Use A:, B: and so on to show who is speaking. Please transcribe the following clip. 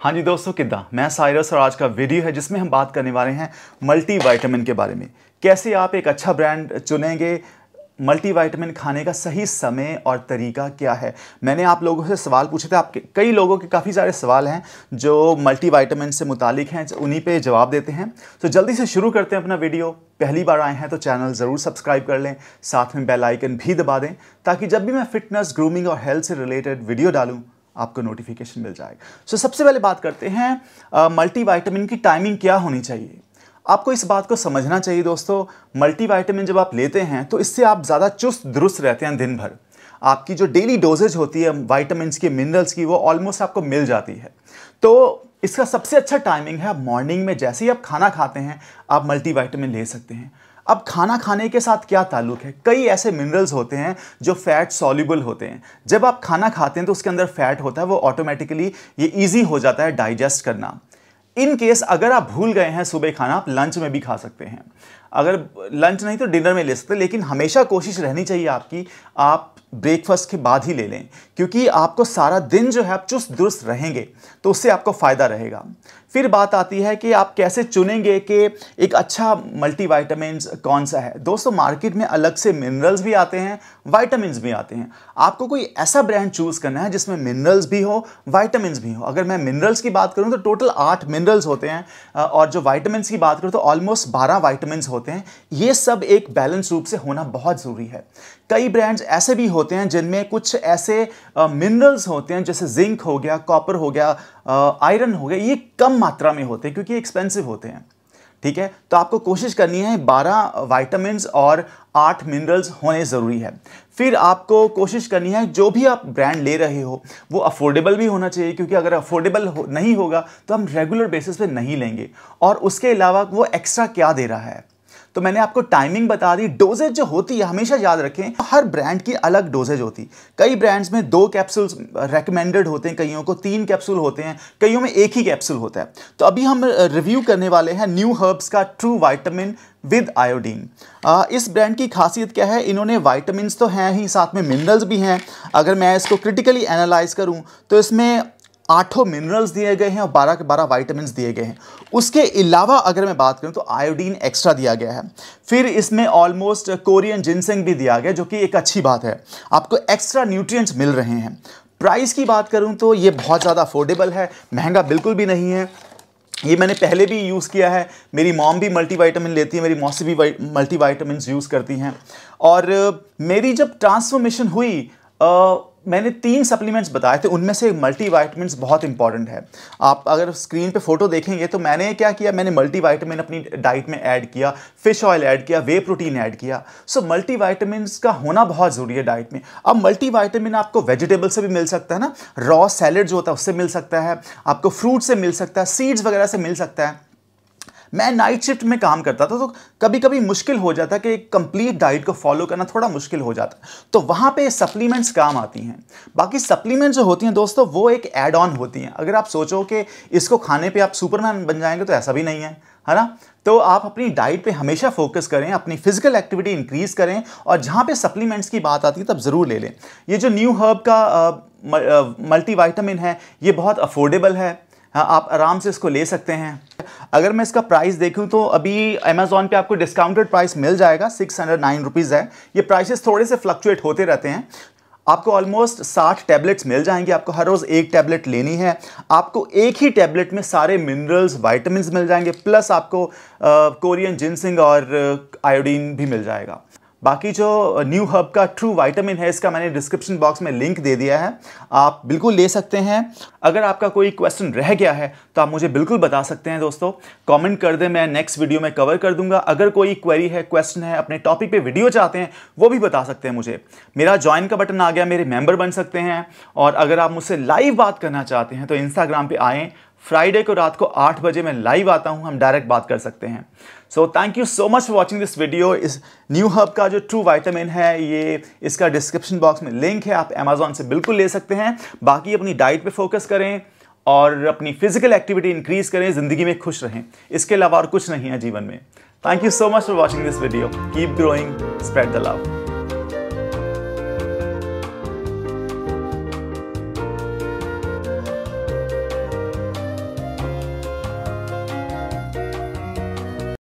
A: हाँ जी दोस्तों किदा मैं साइरस और आज का वीडियो है जिसमें हम बात करने वाले हैं मल्टीविटामिन के बारे में कैसे आप एक अच्छा ब्रांड चुनेंगे मल्टीविटामिन खाने का सही समय और तरीका क्या है मैंने आप लोगों से सवाल पूछे थे आपके कई लोगों के काफ़ी सारे सवाल हैं जो वाइटामिन से मुतालिक हैं उन्हीं पे जवाब देते हैं तो जल्दी से शुरू करते हैं अपना वीडियो पहली बार आए हैं तो चैनल ज़रूर सब्सक्राइब कर लें साथ में बेल आइकन भी दबा दें ताकि जब भी मैं फिटनेस ग्रूमिंग और हेल्थ से रिलेटेड वीडियो डालूँ आपको नोटिफिकेशन मिल जाएगा सो so, सबसे पहले बात करते हैं मल्टीवाइटामिन की टाइमिंग क्या होनी चाहिए आपको इस बात को समझना चाहिए दोस्तों मल्टीवाइटामिन जब आप लेते हैं तो इससे आप ज़्यादा चुस्त दुरुस्त रहते हैं दिन भर आपकी जो डेली डोजेज होती है वाइटामिन की मिनरल्स की वो ऑलमोस्ट आपको मिल जाती है तो इसका सबसे अच्छा टाइमिंग है आप मॉर्निंग में जैसे ही आप खाना खाते हैं आप मल्टीवाइटामिन ले सकते हैं अब खाना खाने के साथ क्या ताल्लुक है कई ऐसे मिनरल्स होते हैं जो फैट सॉल्यूबल होते हैं जब आप खाना खाते हैं तो उसके अंदर फैट होता है वो ऑटोमेटिकली ये ईजी हो जाता है डाइजेस्ट करना इन केस अगर आप भूल गए हैं सुबह खाना आप लंच में भी खा सकते हैं अगर लंच नहीं तो डिनर में ले सकते लेकिन हमेशा कोशिश रहनी चाहिए आपकी आप ब्रेकफास्ट के बाद ही ले लें क्योंकि आपको सारा दिन जो है आप चुस्त दुरुस्त रहेंगे तो उससे आपको फ़ायदा रहेगा फिर बात आती है कि आप कैसे चुनेंगे कि एक अच्छा मल्टीवाइटामिन कौन सा है दोस्तों मार्केट में अलग से मिनरल्स भी आते हैं वाइटामिन भी आते हैं आपको कोई ऐसा ब्रांड चूज़ करना है जिसमें मिनरल्स भी हो वाइटामिन भी हो अगर मैं मिनरल्स की बात करूँ तो टोटल आठ मिनरल्स होते हैं और जो वाइटामिन की बात करूँ तो ऑलमोस्ट बारह वाइटामिन होते हैं ये सब एक बैलेंस रूप से होना बहुत ज़रूरी है कई ब्रांड्स ऐसे भी हो होते हैं जिनमें कुछ ऐसे मिनरल्स होते हैं जैसे जिंक हो गया कॉपर हो गया आयरन हो गया ये कम मात्रा में होते हैं क्योंकि एक्सपेंसिव होते हैं ठीक है तो आपको कोशिश करनी है 12 वाइटामस और 8 मिनरल्स होने ज़रूरी है फिर आपको कोशिश करनी है जो भी आप ब्रांड ले रहे हो वो अफोर्डेबल भी होना चाहिए क्योंकि अगर अफोर्डेबल हो, नहीं होगा तो हम रेगुलर बेसिस पे नहीं लेंगे और उसके अलावा वो एक्स्ट्रा क्या दे रहा है तो मैंने आपको टाइमिंग बता दी डोजेज जो होती है हमेशा याद रखें तो हर ब्रांड की अलग डोजेज होती कई ब्रांड्स में दो कैप्सूल्स रेकमेंडेड होते हैं कईयों को तीन कैप्सूल होते हैं कईयों में एक ही कैप्सूल होता है तो अभी हम रिव्यू करने वाले हैं न्यू हर्ब्स का ट्रू वाइटामिन विद आयोडीन इस ब्रांड की खासियत क्या है इन्होंने वाइटामस तो हैं ही साथ में मिनरल्स भी हैं अगर मैं इसको क्रिटिकली एनालाइज करूँ तो इसमें आठों मिनरल्स दिए गए हैं और बारह के बारह वाइटामिन दिए गए हैं उसके अलावा अगर मैं बात करूँ तो आयोडीन एक्स्ट्रा दिया गया है फिर इसमें ऑलमोस्ट कोरियन जिनसेंग भी दिया गया जो कि एक अच्छी बात है आपको एक्स्ट्रा न्यूट्रिएंट्स मिल रहे हैं प्राइस की बात करूँ तो ये बहुत ज़्यादा अफोर्डेबल है महंगा बिल्कुल भी नहीं है ये मैंने पहले भी यूज़ किया है मेरी मॉम भी मल्टीवाइटामिन लेती है मेरी मौसी भी मल्टीवाइटामिन यूज़ करती हैं और मेरी जब ट्रांसफॉर्मेशन हुई आ, मैंने तीन सप्लीमेंट्स बताए थे उनमें से मल्टी वाइटमिन बहुत इंपॉर्टेंट है आप अगर स्क्रीन पे फोटो देखेंगे तो मैंने क्या किया मैंने मल्टी वाइटमिन अपनी डाइट में ऐड किया फिश ऑयल ऐड किया वे प्रोटीन ऐड किया सो मल्टी वाइटमिन का होना बहुत ज़रूरी है डाइट में अब मल्टी वाइटमिन आपको वेजिटेबल से भी मिल सकता है ना रॉ सैलड जो होता है उससे मिल सकता है आपको फ्रूट से मिल सकता है सीड्स वगैरह से मिल सकता है मैं नाइट शिफ्ट में काम करता था तो कभी कभी मुश्किल हो जाता कि एक कंप्लीट डाइट को फॉलो करना थोड़ा मुश्किल हो जाता तो वहाँ पे सप्लीमेंट्स काम आती हैं बाकी सप्लीमेंट्स जो होती हैं दोस्तों वो एक एड ऑन होती हैं अगर आप सोचो कि इसको खाने पर आप सुपरमैन बन जाएंगे तो ऐसा भी नहीं है है ना तो आप अपनी डाइट पे हमेशा फोकस करें अपनी फिजिकल एक्टिविटी इंक्रीज करें और जहाँ पे सप्लीमेंट्स की बात आती है तब ज़रूर ले लें ये जो न्यू हर्ब का मल्टीवाइटामिन है ये बहुत अफोर्डेबल है हाँ, आप आराम से इसको ले सकते हैं अगर मैं इसका प्राइस देखूं तो अभी अमेजोन पे आपको डिस्काउंटेड प्राइस मिल जाएगा सिक्स हंड्रेड नाइन रुपीज़ है ये प्राइसेस थोड़े से फ्लक्चुएट होते रहते हैं आपको ऑलमोस्ट साठ टैबलेट्स मिल जाएंगे आपको हर रोज़ एक टैबलेट लेनी है आपको एक ही टैबलेट में सारे मिनरल्स वाइटमिन मिल जाएंगे प्लस आपको कोरियन जिनसिंग और आयोडीन भी मिल जाएगा बाकी जो न्यू हर्ब का ट्रू वाइटामिन है इसका मैंने डिस्क्रिप्शन बॉक्स में लिंक दे दिया है आप बिल्कुल ले सकते हैं अगर आपका कोई क्वेश्चन रह गया है तो आप मुझे बिल्कुल बता सकते हैं दोस्तों कमेंट कर दें मैं नेक्स्ट वीडियो में कवर कर दूंगा अगर कोई क्वेरी है क्वेश्चन है अपने टॉपिक पे वीडियो चाहते हैं वो भी बता सकते हैं मुझे मेरा ज्वाइन का बटन आ गया मेरे मेम्बर बन सकते हैं और अगर आप मुझसे लाइव बात करना चाहते हैं तो इंस्टाग्राम पर आएँ फ्राइडे को रात को आठ बजे मैं लाइव आता हूँ हम डायरेक्ट बात कर सकते हैं so thank you so much watching this video इस न्यू हब का जो ट्रू वाइटामिन है ये इसका डिस्क्रिप्शन बॉक्स में लिंक है आप अमेजोन से बिल्कुल ले सकते हैं बाकी अपनी डाइट पे फोकस करें और अपनी फिजिकल एक्टिविटी इंक्रीज करें ज़िंदगी में खुश रहें इसके अलावा और कुछ नहीं है जीवन में thank you so much for watching this video keep growing spread the love